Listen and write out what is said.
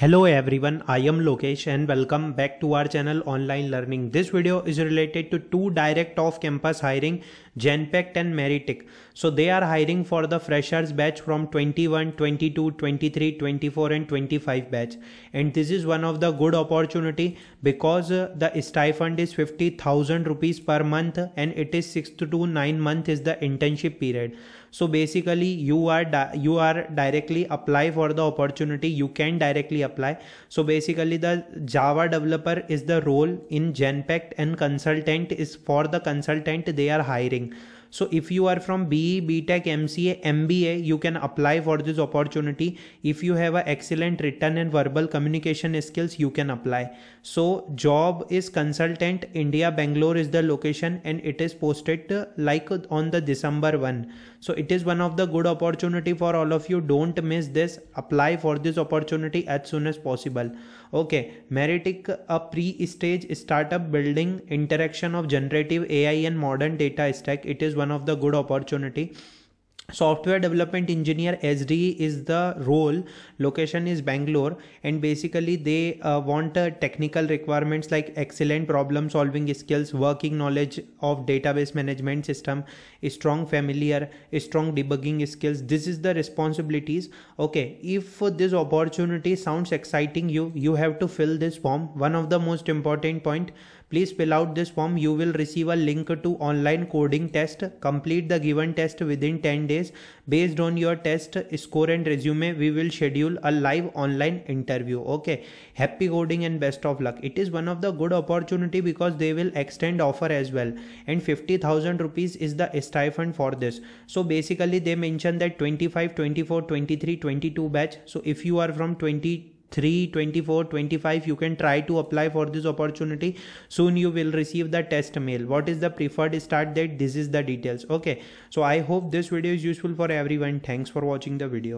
Hello everyone, I am Lokesh and welcome back to our channel Online Learning. This video is related to two direct off-campus hiring, Genpact and Meritic. So they are hiring for the freshers batch from 21, 22, 23, 24 and 25 batch. And this is one of the good opportunity because uh, the stipend is 50,000 rupees per month and it is 6 to 9 month is the internship period. So basically you are you are directly apply for the opportunity. You can directly apply. So basically the Java developer is the role in Genpact and consultant is for the consultant they are hiring. So if you are from BE, BTech, MCA, MBA, you can apply for this opportunity. If you have excellent written and verbal communication skills, you can apply. So job is consultant. India Bangalore is the location and it is posted uh, like uh, on the December 1. So it is one of the good opportunity for all of you. Don't miss this. Apply for this opportunity as soon as possible. Okay. Meritic, a pre-stage startup building interaction of generative AI and modern data stack. It is one of the good opportunity software development engineer sde is the role location is bangalore and basically they uh, want uh, technical requirements like excellent problem solving skills working knowledge of database management system strong familiar strong debugging skills this is the responsibilities okay if this opportunity sounds exciting you you have to fill this form one of the most important point Please fill out this form. You will receive a link to online coding test. Complete the given test within 10 days. Based on your test score and resume, we will schedule a live online interview. Okay. Happy coding and best of luck. It is one of the good opportunity because they will extend offer as well. And 50,000 rupees is the stipend for this. So basically they mentioned that 25, 24, 23, 22 batch. So if you are from 20 3 24 25 you can try to apply for this opportunity soon you will receive the test mail what is the preferred start date this is the details okay so i hope this video is useful for everyone thanks for watching the video